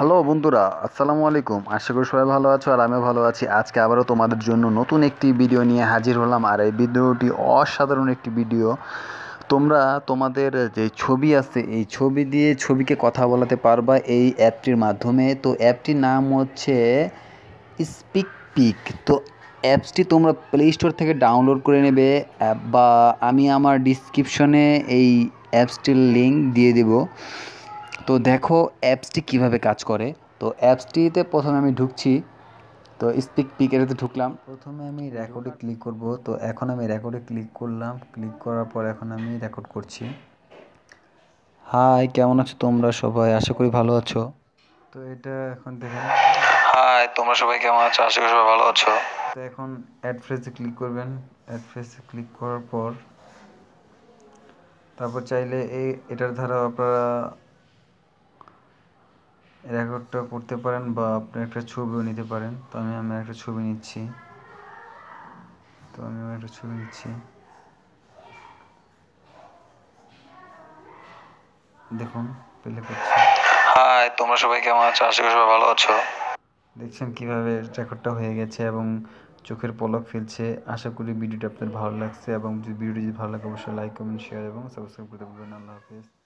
hello বন্ধুরা আসসালামু আলাইকুম আশা করি সবাই ভালো আছো আর আমিও ভালো আছি আজকে আবারও তোমাদের জন্য নতুন একটি ভিডিও নিয়ে হাজির হলাম আর এই ভিডিওটি অসাধারণ একটি ভিডিও তোমরা তোমাদের যে ছবি আছে এই ছবি দিয়ে ছবিকে কথা বলাতে পারবা এই অ্যাপটির মাধ্যমে তো অ্যাপটির নাম হচ্ছে স্পিক পিক তো অ্যাপসটি তোমরা প্লে স্টোর থেকে ডাউনলোড করে নেবে বা আমি আমার ডিসক্রিপশনে এই অ্যাপসটির লিঙ্ক দিয়ে দেবো তো দেখো অ্যাপসটি কিভাবে কাজ করে তো অ্যাপসটিতে প্রথমে আমি ঢুকছি তো স্পিক পিকেটাতে ঢুকলাম প্রথমে আমি রেকর্ডে ক্লিক করব তো এখন আমি রেকর্ডে ক্লিক করলাম ক্লিক করার পর এখন আমি রেকর্ড করছি হাই কেমন আছো তোমরা সবাই আশা করি ভালো আছো তো এটা এখন দেখেন হাই তোমরা সবাই কেমন আছো আশা করি সবাই ভালো আছো তো এখন অ্যাড ফ্রেজে ক্লিক করবেন অ্যাড ফ্রেজে ক্লিক করার পর তারপর চাইলে এই এটার দ্বারা আপনারা রেকর্ডটা করতে পারেন বা আপনি একটা ছবিও নিতে পারেন তো আমি আমি একটা ছবি নিচ্ছি তো আমি একটা ছবি নিচ্ছি দেখুন প্লে করছি হাই তোমরা সবাই কেমন আছো আশা করি সবাই ভালো আছো দেখছেন কিভাবে রেকর্ডটা হয়ে গেছে এবং চোখের পলক ফেলছে আশা করি ভিডিওটা আপনার ভালো লাগছে এবং যদি ভিডিওটি যদি ভালো লাগে অবশ্যই লাইক কমেন্ট শেয়ার এবং সাবস্ক্রাইব করতে ভুলবেন আল্লাহ হাফেজ